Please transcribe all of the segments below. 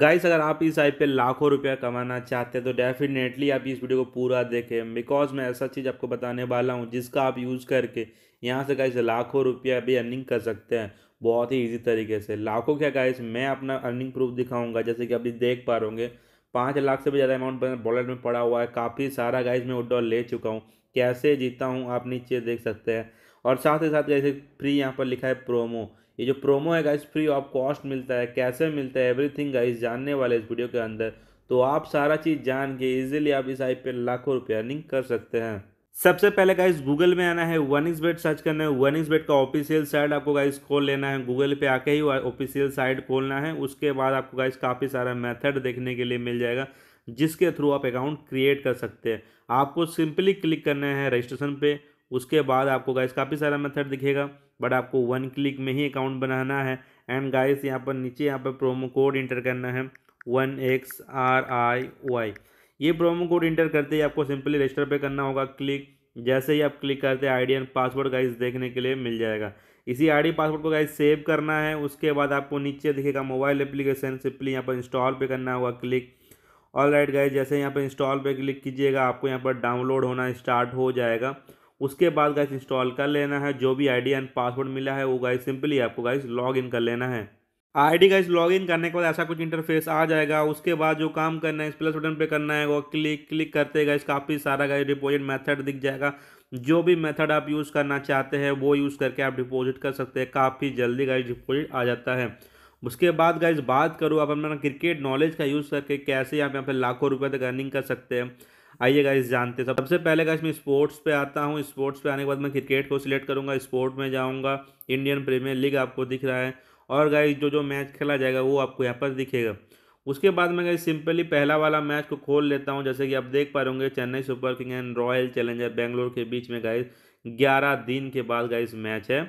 guys अगर आप इस आई पे लाखों रुपया कमाना चाहते हैं तो डेफिनेटली आप इस वीडियो को पूरा देखें बिकॉज मैं ऐसा चीज़ आपको बताने वाला हूँ जिसका आप यूज़ करके यहाँ से गाइस लाखों रुपया भी अर्निंग कर सकते हैं बहुत ही इजी तरीके से लाखों क्या गाइस मैं अपना अर्निंग प्रूफ दिखाऊंगा जैसे कि आप देख पा रहे होंगे पाँच लाख से भी ज़्यादा अमाउंट बॉलेट में पड़ा हुआ है काफ़ी सारा गाइस मैं उड्डॉल ले चुका हूँ कैसे जीता हूँ आप नीचे देख सकते हैं और साथ ही साथ जैसे फ्री यहाँ पर लिखा है प्रोमो ये जो प्रोमो है गाइज फ्री ऑफ कॉस्ट मिलता है कैसे मिलता है एवरीथिंग गाइज जानने वाले इस वीडियो के अंदर तो आप सारा चीज़ जान के इजीली आप इस आई पे लाखों रुपये अर्निंग कर सकते हैं सबसे पहले गाइस गूगल में आना है वन इज बेट सर्च करना है वन इज बेट का ऑफिशियल साइट आपको गाइस खोल लेना है गूगल पे आके ही ऑफिशियल साइट खोलना है उसके बाद आपको गाइस काफ़ी सारा मेथड देखने के लिए मिल जाएगा जिसके थ्रू आप अकाउंट क्रिएट कर सकते हैं आपको सिंपली क्लिक करना है रजिस्ट्रेशन पे उसके बाद आपको गाइस काफ़ी सारा मेथड दिखेगा बट आपको वन क्लिक में ही अकाउंट बनाना है एंड गाइस यहाँ पर नीचे यहाँ पर प्रोमो कोड इंटर करना है one X R I Y ये प्रोमो कोड इंटर करते ही आपको सिंपली रजिस्टर पे करना होगा क्लिक जैसे ही आप क्लिक करते हैं आईडी एंड पासवर्ड गाइस देखने के लिए मिल जाएगा इसी आईडी पासवर्ड को गाइस सेव करना है उसके बाद आपको नीचे दिखेगा मोबाइल एप्लीकेशन सिंपली यहाँ पर इंस्टॉल पर करना होगा क्लिक ऑल राइट गाइज जैसे यहाँ पर इंस्टॉल पर क्लिक कीजिएगा आपको यहाँ पर डाउनलोड होना स्टार्ट हो जाएगा उसके बाद गाइस इंस्टॉल कर लेना है जो भी आईडी एंड पासवर्ड मिला है वो गाइस सिंपली आपको गाइस लॉग इन कर लेना है आईडी गाइस लॉग इन करने के बाद ऐसा कुछ इंटरफेस आ जाएगा उसके बाद जो काम करना है इस प्लस बटन पे करना है वो क्लिक क्लिक करते गाइस काफ़ी सारा गाइस डिपॉजिट मैथड दिख जाएगा जो भी मेथड आप यूज़ करना चाहते हैं वो यूज़ करके आप डिपॉजिट कर सकते हैं काफ़ी जल्दी गाइस डिपॉजिट आ जाता है उसके बाद गाइज बात करूँ आप अपना क्रिकेट नॉलेज का यूज़ करके कैसे आप यहाँ पर लाखों रुपये तक अर्निंग कर सकते हैं आइए गाइस जानते सब तो सबसे पहले गाइस मैं स्पोर्ट्स पे आता हूँ स्पोर्ट्स पे आने के बाद मैं क्रिकेट को सिलेक्ट करूँगा स्पोर्ट में जाऊँगा इंडियन प्रीमियर लीग आपको दिख रहा है और गाइस जो जो मैच खेला जाएगा वो आपको यहाँ पर दिखेगा उसके बाद मैं गाइस सिंपली पहला वाला मैच को खोल लेता हूँ जैसे कि आप देख पा रहे Chennai super king and royal challenger Bangalore के बीच में गाइज ग्यारह दिन के बाद गाइस मैच है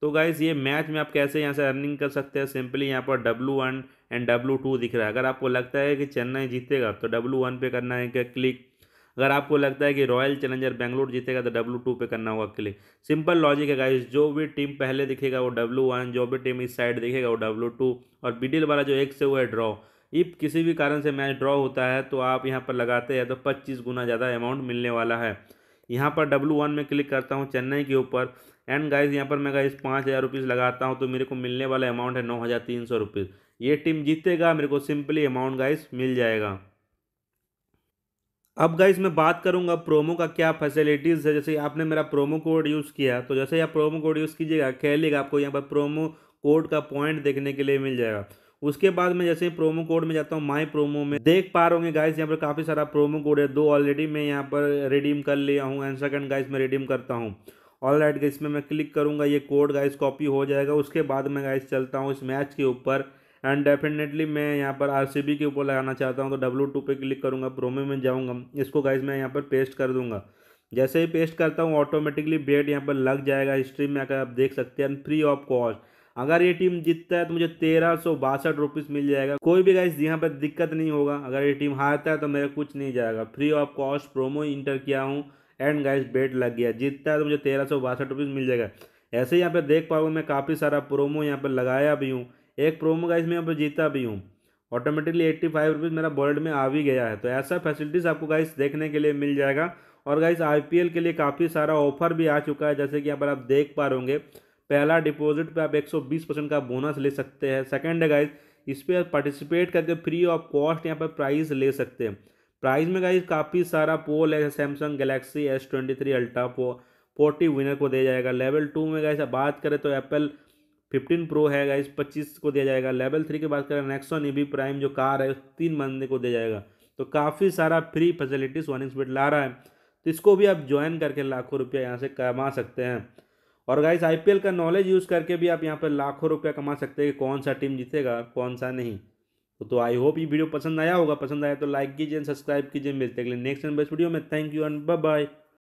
तो गाइज़ ये मैच में आप कैसे यहाँ से अर्निंग कर सकते हैं सिंपली यहाँ पर W one and W two दिख रहा है अगर आपको लगता है कि चेन्नई जीतेगा तो डब्लू वन पे करना है क्या क्लिक अगर आपको लगता है कि रॉयल चैलेंजर बेंगलुरु जीतेगा तो डब्लू टू पर करना होगा क्लिक सिंपल लॉजिक है गाइस जो भी टीम पहले दिखेगा वो डब्लू वन जो भी टीम इस साइड दिखेगा वो डब्लू टू और बिडिल वाला जो एक से वो है ड्रॉ इफ किसी भी कारण से मैच ड्रॉ होता है तो आप यहाँ पर लगाते हैं तो पच्चीस गुना ज़्यादा अमाउंट मिलने वाला है यहाँ पर डब्लू वन में क्लिक करता हूँ चेन्नई के ऊपर एंड गाइज यहाँ पर मैं गाइज पाँच हज़ार रुपीज़ लगाता हूँ तो मेरे को मिलने वाला अमाउंट है नौ हज़ार तीन सौ रुपीज़ ये टीम जीतेगा मेरे को सिंपली अमाउंट गाइज मिल जाएगा अब गाइज मैं बात करूंगा प्रोमो का क्या फैसिलिटीज़ है जैसे आपने मेरा प्रोमो कोड यूज़ किया तो जैसे आप प्रोमो कोड यूज़ कीजिएगा खेलिएगा आपको यहाँ पर प्रोमो कोड का पॉइंट देखने के लिए मिल जाएगा उसके बाद मैं जैसे प्रोमो कोड में जाता हूँ माई प्रोमो में देख पा रहे होंगे गाइस यहाँ पर काफ़ी सारा प्रोमो कोड है दो ऑलरेडी मैं यहाँ पर रिडीम कर लिया हूँ एंड सेकंड गाइस मैं रिडीम करता हूँ ऑल राइट गाइस में मैं क्लिक करूँगा ये कोड गाइस कॉपी हो जाएगा उसके बाद मैं गाइस चलता हूँ इस मैच के ऊपर एंड डेफिनेटली मैं यहाँ पर आर के ऊपर लगाना चाहता हूँ तो डब्लू टू पर क्लिक करूँगा प्रोमो में जाऊँगा इसको गाइज मैं यहाँ पर पेस्ट कर दूँगा जैसे ही पेस्ट करता हूँ ऑटोमेटिकली बेड यहाँ पर लग जाएगा हिस्ट्री में अगर आप देख सकते हैं फ्री ऑफ कॉस्ट अगर ये टीम जीतता है तो मुझे तेरह सौ बासठ रुपीज़ मिल जाएगा कोई भी गाइस यहाँ पर दिक्कत नहीं होगा अगर ये टीम हारता है तो मेरा कुछ नहीं जाएगा free of cost promo enter किया हूँ एंड गाइस बेट लग गया जीतता है तो मुझे तेरह सौ बासठ रुपीज़ मिल जाएगा ऐसे यहाँ पर देख पाओगे मैं काफ़ी सारा प्रोमो यहाँ पर लगाया भी हूँ एक प्रोमो गाइस मैं यहाँ पर जीता भी हूँ ऑटोमेटिकली एट्टी फाइव रुपीज़ मेरा वर्ल्ड में आ भी गया है तो ऐसा फैसिलिटीज़ आपको गाइस देखने के लिए मिल जाएगा और गाइस आईपीएल के लिए काफ़ी सारा ऑफर भी आ चुका है जैसे कि यहाँ पर आप देख पा रहे होंगे पहला डिपॉजिट पे आप 120 परसेंट का बोनस ले सकते हैं सेकंड है गाइज इस पर पार्टिसिपेट करके फ्री ऑफ कॉस्ट यहाँ पर प्राइस ले सकते हैं प्राइस में गाइज काफ़ी सारा पोल है Samsung Galaxy S twenty three ultra forty winner को दे जाएगा लेवल टू में गाइज बात करें तो एप्पल फिफ्टीन प्रो है गाइस पच्चीस को दिया जाएगा लेवल थ्री की बात करें नेक्सॉन ई प्राइम जो कार है तीन बंदे को दिया जाएगा तो काफ़ी सारा फ्री फैसिलिटीज़ वन स्पीड ला रहा है तो इसको भी आप ज्वाइन करके लाखों रुपया यहाँ से कमा सकते हैं और गाइस आईपीएल का नॉलेज यूज़ करके भी आप यहाँ पर लाखों रुपया कमा सकते हैं कि कौन सा टीम जीतेगा कौन सा नहीं तो, तो आई होप ये वीडियो पसंद आया होगा पसंद आया तो लाइक कीजिए सब्सक्राइब कीजिए मिलते अगले नेक्स्ट बेस्ट वीडियो में thank you and bye bye